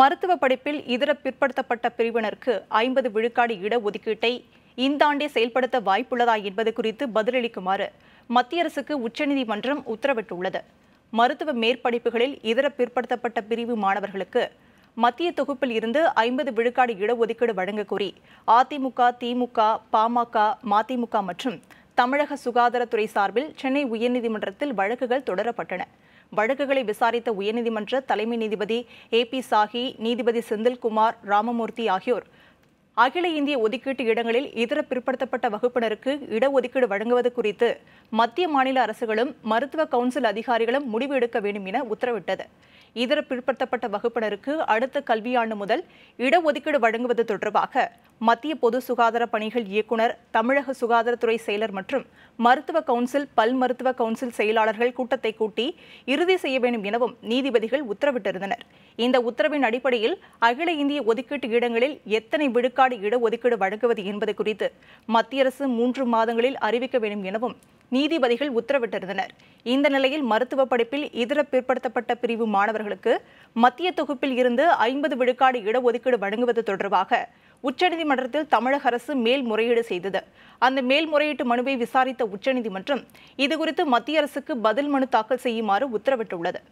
மருத்துவ படிப்பில் இதர பிற்படுத்தப்பட்ட பிரிவினருக்கு ஐம்பது விழுக்காடு இடஒதுக்கீட்டை இந்த ஆண்டே செயல்படுத்த வாய்ப்புள்ளதா என்பது குறித்து பதிலளிக்குமாறு மத்திய அரசுக்கு உச்சநீதிமன்றம் உத்தரவிட்டுள்ளது மருத்துவ மேற்படிப்புகளில் இதர பிற்படுத்தப்பட்ட பிரிவு மாணவர்களுக்கு மத்திய தொகுப்பில் இருந்து ஐம்பது விழுக்காடு இடஒதுக்கீடு வழங்க கோரி அதிமுக திமுக பாமக மதிமுக மற்றும் தமிழக சுகாதாரத்துறை சார்பில் சென்னை உயர்நீதிமன்றத்தில் வழக்குகள் தொடரப்பட்டன வழக்குகளை விசாரித்த உயர்நீதிமன்ற தலைமை நீதிபதி ஏ பி சாஹி நீதிபதி செந்தில்குமார் ராமமூர்த்தி ஆகியோர் அகில இந்திய ஒதுக்கீட்டு இடங்களில் இதர பிற்படுத்தப்பட்ட வகுப்பினருக்கு இடஒதுக்கீடு வழங்குவது குறித்து மத்திய மாநில அரசுகளும் மருத்துவ கவுன்சில் அதிகாரிகளும் முடிவு எடுக்க வேண்டும் என உத்தரவிட்டது இதர பிற்படுத்தப்பட்ட வகுப்பினருக்கு அடுத்த கல்வியாண்டு முதல் இடஒதுக்கீடு வழங்குவது தொடர்பாக மத்திய பொது சுகாதார பணிகள் இயக்குநர் தமிழக சுகாதாரத்துறை செயலர் மற்றும் மருத்துவ கவுன்சில் பல் மருத்துவ கவுன்சில் செயலாளர்கள் கூட்டத்தை கூட்டி இறுதி செய்ய வேண்டும் எனவும் நீதிபதிகள் உத்தரவிட்டிருந்தனர் இந்த உத்தரவின் அடிப்படையில் அகில இந்திய ஒதுக்கீட்டு இடங்களில் எத்தனை விழுக்காடு இடஒதுக்கீடு வழங்குவது என்பது குறித்து மத்திய அரசு மூன்று மாதங்களில் அறிவிக்க வேண்டும் எனவும் நீதிபதிகள் உத்தரவிட்டிருந்தனர் இந்த நிலையில் மருத்துவ படிப்பில் இதர பிற்படுத்தப்பட்ட பிரிவு மாணவர்களுக்கு மத்திய தொகுப்பில் இருந்து ஐம்பது விழுக்காடு இடஒதுக்கீடு வழங்குவது தொடர்பாக உச்சநீதிமன்றத்தில் தமிழக அரசு மேல்முறையீடு செய்தது அந்த மேல்முறையீட்டு மனுவை விசாரித்த உச்சநீதிமன்றம் இதுகுறித்து மத்திய அரசுக்கு பதில் மனு தாக்கல் செய்யுமாறு உத்தரவிட்டுள்ளது